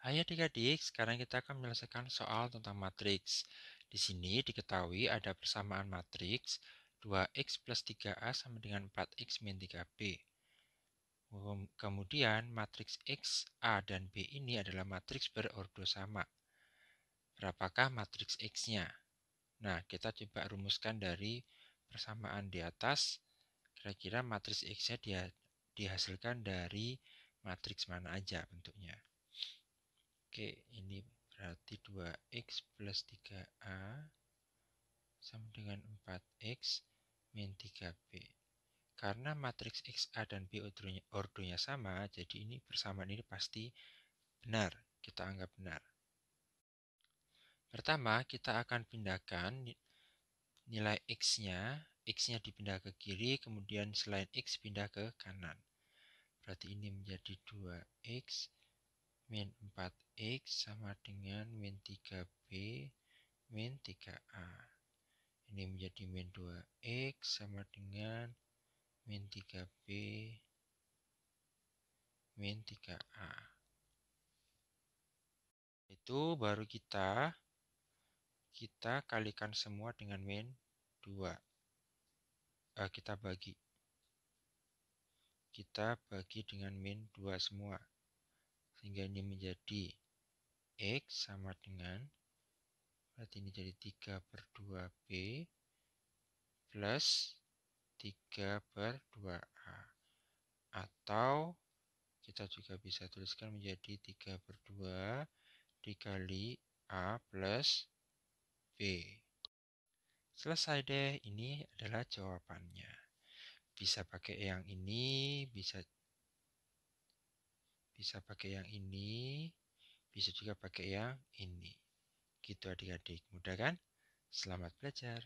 Hai adik-adik, sekarang kita akan menyelesaikan soal tentang matriks. Di sini diketahui ada persamaan matriks 2x plus 3a sama dengan 4x min 3b. Kemudian matriks X, A, dan B ini adalah matriks berordo sama. Berapakah matriks X-nya? Nah, kita coba rumuskan dari persamaan di atas. Kira-kira matriks X-nya dihasilkan dari matriks mana aja bentuknya. Oke, ini berarti 2x plus 3a sama dengan 4x min 3b. Karena matriks XA dan B ordernya, ordernya sama, jadi ini persamaan ini pasti benar. Kita anggap benar. Pertama, kita akan pindahkan nilai X-nya. X-nya dipindah ke kiri, kemudian selain X pindah ke kanan. Berarti ini menjadi 2X min 4x sama dengan min 3b min 3a. Ini menjadi min 2x sama dengan min 3b min 3a. Itu baru kita kita kalikan semua dengan min 2. Eh, kita bagi. Kita bagi dengan min 2 semua sehingga ini menjadi X sama dengan berarti ini jadi 3 per 2B plus 3 per 2A atau kita juga bisa tuliskan menjadi 3 per 2 dikali A plus B. Selesai deh, ini adalah jawabannya. Bisa pakai yang ini, bisa bisa pakai yang ini, bisa juga pakai yang ini. Gitu adik-adik, mudah kan? Selamat belajar.